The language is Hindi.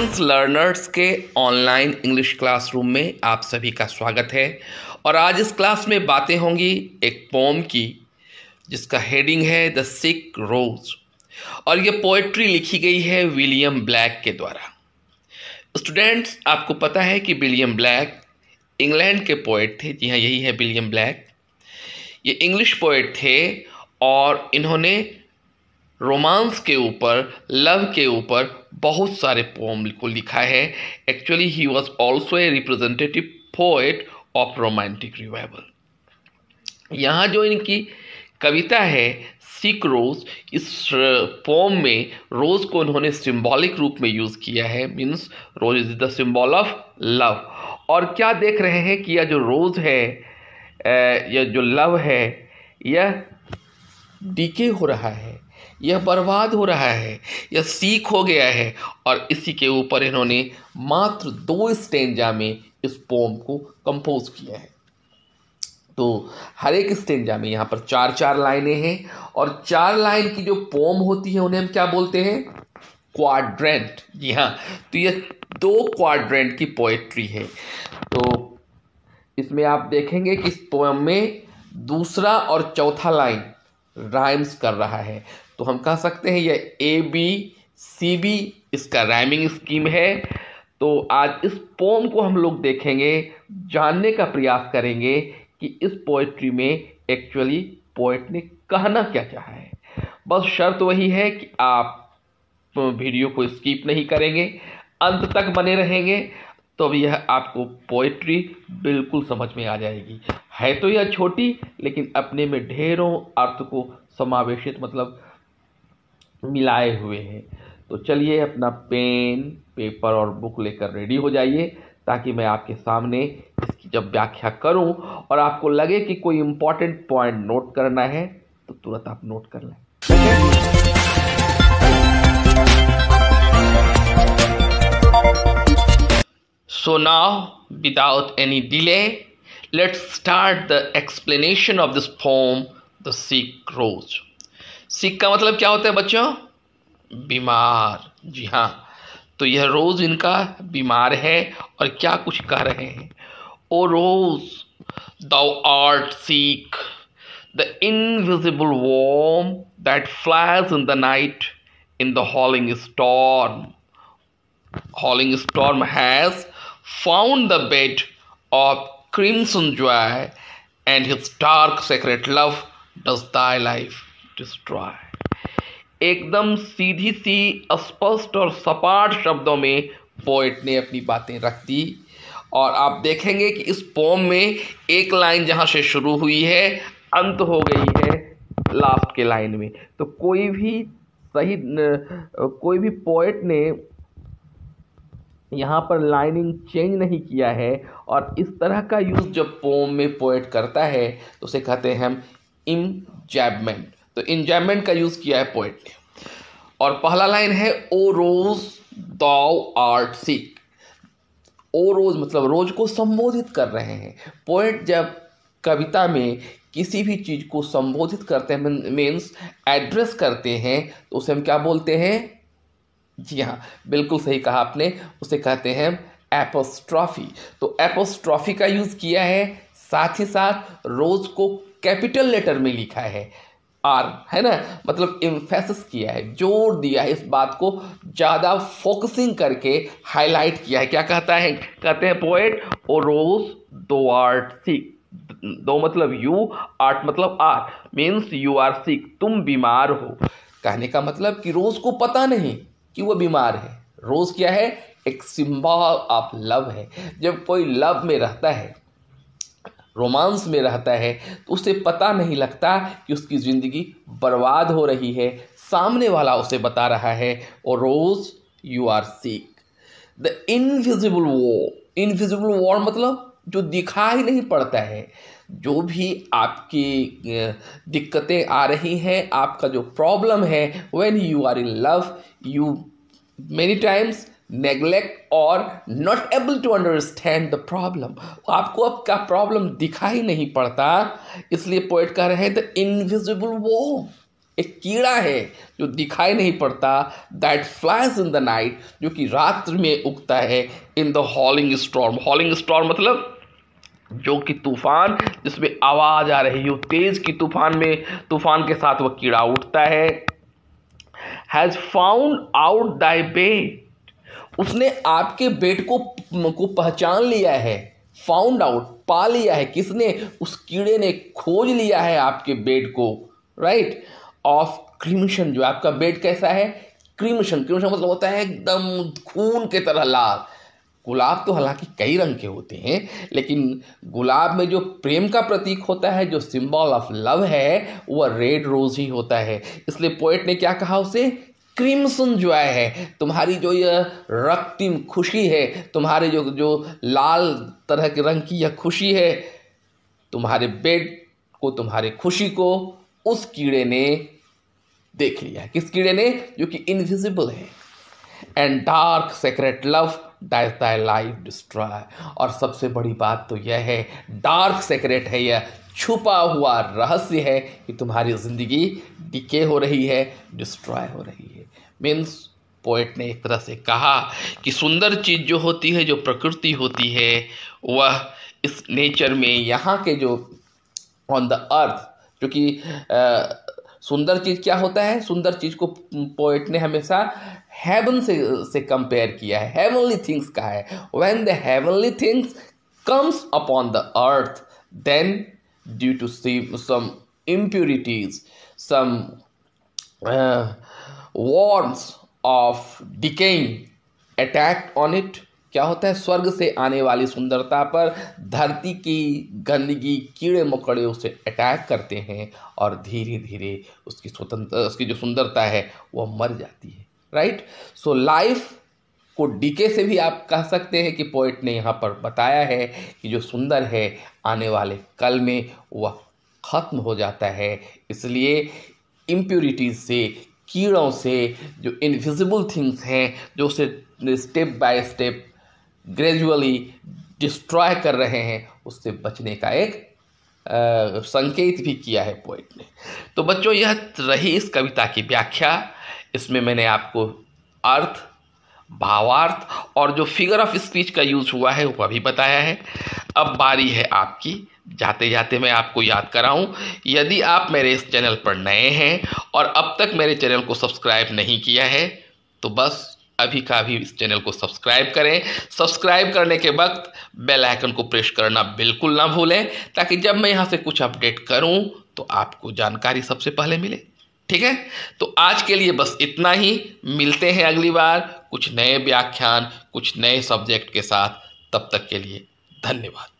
डिस्टेंस लर्नर्स के ऑनलाइन इंग्लिश क्लासरूम में आप सभी का स्वागत है और आज इस क्लास में बातें होंगी एक पोम की जिसका हेडिंग है द सिक रोज और यह पोएट्री लिखी गई है विलियम ब्लैक के द्वारा स्टूडेंट्स आपको पता है कि विलियम ब्लैक इंग्लैंड के पोएट थे जी हाँ यही है विलियम ब्लैक ये इंग्लिश पोएट थे और इन्होंने रोमांस के ऊपर लव के ऊपर बहुत सारे पोम को लिखा है actually he was also a representative poet of romantic revival यहाँ जो इनकी कविता है सिक रोज इस पोम में रोज को उन्होंने सिंबॉलिक रूप में यूज़ किया है means rose is the symbol of love और क्या देख रहे हैं कि यह जो रोज है यह जो लव है यह डीके हो रहा है यह बर्बाद हो रहा है यह सीख हो गया है और इसी के ऊपर इन्होंने मात्र दो स्टेंजा में इस पोम को कंपोज किया है तो हर एक स्टेंजा में यहाँ पर चार चार लाइनें हैं और चार लाइन की जो पोम होती है उन्हें हम क्या बोलते हैं क्वाड्रेंट जी हाँ तो यह दो क्वाड्रेंट की पोएट्री है तो इसमें आप देखेंगे कि इस पोएम में दूसरा और चौथा लाइन राइम्स कर रहा है तो हम कह सकते हैं यह ए बी सी बी इसका राइमिंग स्कीम है तो आज इस पोम को हम लोग देखेंगे जानने का प्रयास करेंगे कि इस पोइट्री में एक्चुअली पोइट ने कहना क्या चाहा है बस शर्त वही है कि आप वीडियो को स्किप नहीं करेंगे अंत तक बने रहेंगे तो यह आपको पोइट्री बिल्कुल समझ में आ जाएगी है तो यह छोटी लेकिन अपने में ढेरों अर्थ को समावेशित मतलब मिलाए हुए हैं तो चलिए अपना पेन पेपर और बुक लेकर रेडी हो जाइए ताकि मैं आपके सामने इसकी जब व्याख्या करूं और आपको लगे कि कोई इंपॉर्टेंट पॉइंट नोट करना है तो तुरंत आप नोट कर लें so now without any delay let's start the explanation of this form the Sikh Rose. Sick का मतलब क्या होता है बच्चों बीमार जी हाँ तो यह रोज़ इनका बीमार है और क्या कुछ कह रहे हैं O rose thou art sick the invisible worm that flash in the night in the howling storm howling storm has found the bed of crimson joy and his dark secret love does thy life destroy एकदम सीधी सी स्पष्ट और सपाट शब्दों में पोइट ने अपनी बातें रख दी और आप देखेंगे कि इस पोम में एक लाइन जहाँ से शुरू हुई है अंत हो गई है लास्ट के लाइन में तो कोई भी सही न, कोई भी पोइट ने यहाँ पर लाइनिंग चेंज नहीं किया है और इस तरह का यूज़ जब पोम में पोइट करता है तो उसे कहते हैं हम जैबमेंट तो इंजॉयमेंट का यूज़ किया है पोइट ने और पहला लाइन है ओ रोज दाउ आर्ट सिक ओ रोज मतलब रोज को संबोधित कर रहे हैं पोइट जब कविता में किसी भी चीज़ को संबोधित करते हैं मीन्स एड्रेस करते हैं तो उसे हम क्या बोलते हैं जी हाँ बिल्कुल सही कहा आपने उसे कहते हैं एपोस्ट्रॉफी तो एपोस्ट्रॉफी का यूज़ किया है साथ ही साथ रोज़ को कैपिटल लेटर में लिखा है आर है ना मतलब इम्फेसिस किया है जोर दिया है इस बात को ज़्यादा फोकसिंग करके हाईलाइट किया है क्या कहता है कहते हैं पोएट और रोज दो आर्ट सीख दो मतलब यू आर्ट मतलब are means you are sick तुम बीमार हो कहने का मतलब कि रोज़ को पता नहीं कि वह बीमार है रोज़ क्या है एक सिम्बॉल ऑफ लव है जब कोई लव में रहता है रोमांस में रहता है तो उसे पता नहीं लगता कि उसकी ज़िंदगी बर्बाद हो रही है सामने वाला उसे बता रहा है और rose you are sick the invisible वो इनविजिबल वॉर मतलब जो दिखाई नहीं पड़ता है जो भी आपकी दिक्कतें आ रही हैं आपका जो प्रॉब्लम है when you are in love you many times neglect और not able to understand the problem आपको आपका प्रॉब्लम दिखाई नहीं पड़ता इसलिए पोइट कह रहे हैं द इनविजिबल वो एक कीड़ा है जो दिखाई नहीं पड़ता that flies in the night जो कि रात्र में उगता है in the howling storm howling storm मतलब जो कि तूफान जिसमें आवाज़ आ रही हो तेज की तूफान में तूफान के साथ वह कीड़ा उठता है has found out thy bed उसने आपके बेट को को पहचान लिया है फाउंड आउट पा लिया है किसने उस कीड़े ने खोज लिया है आपके बेट को राइट ऑफ क्रिमिशन जो आपका बेट कैसा है क्रिमिशन क्रिमिशन मतलब होता है एकदम खून के तरह लाल गुलाब तो हालांकि कई रंग के होते हैं लेकिन गुलाब में जो प्रेम का प्रतीक होता है जो सिंबल ऑफ लव है वह रेड रोज ही होता है इसलिए पोएट ने क्या कहा उसे क्रिमसन जो है तुम्हारी जो यह रक्तिम खुशी है तुम्हारे जो जो लाल तरह के रंग की यह खुशी है तुम्हारे बेड को तुम्हारे खुशी को उस कीड़े ने देख लिया किस कीड़े ने जो कि इनविजिबल है and dark secret love dies thy life destroy और सबसे बड़ी बात तो यह है डार्क सेक्रेट है यह छुपा हुआ रहस्य है कि तुम्हारी ज़िंदगी डिके हो रही है डिस्ट्रॉय हो रही है मीन्स पोइट ने एक तरह से कहा कि सुंदर चीज़ जो होती है जो प्रकृति होती है वह इस नेचर में यहाँ के जो ऑन द अर्थ क्योंकि सुंदर चीज़ क्या होता है सुंदर चीज़ को पोइट ने हमेशा हेवन से से कंपेयर किया है हेवनली थिंग्स कहा है when the heavenly things comes upon the earth then due to some impurities, some uh, worms of decaying attack on it क्या होता है स्वर्ग से आने वाली सुंदरता पर धरती की गंदगी कीड़े मकोड़े उसे अटैक करते हैं और धीरे धीरे उसकी स्वतंत्र उसकी जो सुंदरता है वह मर जाती है राइट सो लाइफ को डीके से भी आप कह सकते हैं कि पोइट ने यहाँ पर बताया है कि जो सुंदर है आने वाले कल में वह ख़त्म हो जाता है इसलिए इम्प्योरिटीज से कीड़ों से जो इनविजिबल थिंग्स हैं जो उसे step by step gradually destroy कर रहे हैं उससे बचने का एक आ, संकेत भी किया है पोइट ने तो बच्चों यह रही इस कविता की व्याख्या इसमें मैंने आपको अर्थ भावार्थ और जो फिगर ऑफ स्पीच का यूज़ हुआ है वह भी बताया है अब बारी है आपकी जाते जाते मैं आपको याद कराऊं यदि आप मेरे इस चैनल पर नए हैं और अब तक मेरे चैनल को सब्सक्राइब नहीं किया है तो बस अभी का भी इस चैनल को सब्सक्राइब करें सब्सक्राइब करने के वक्त बेल आइकन को प्रेस करना बिल्कुल ना भूलें ताकि जब मैं यहाँ से कुछ अपडेट करूँ तो आपको जानकारी सबसे पहले मिले ठीक है तो आज के लिए बस इतना ही मिलते हैं अगली बार कुछ नए व्याख्यान कुछ नए सब्जेक्ट के साथ तब तक के लिए धन्यवाद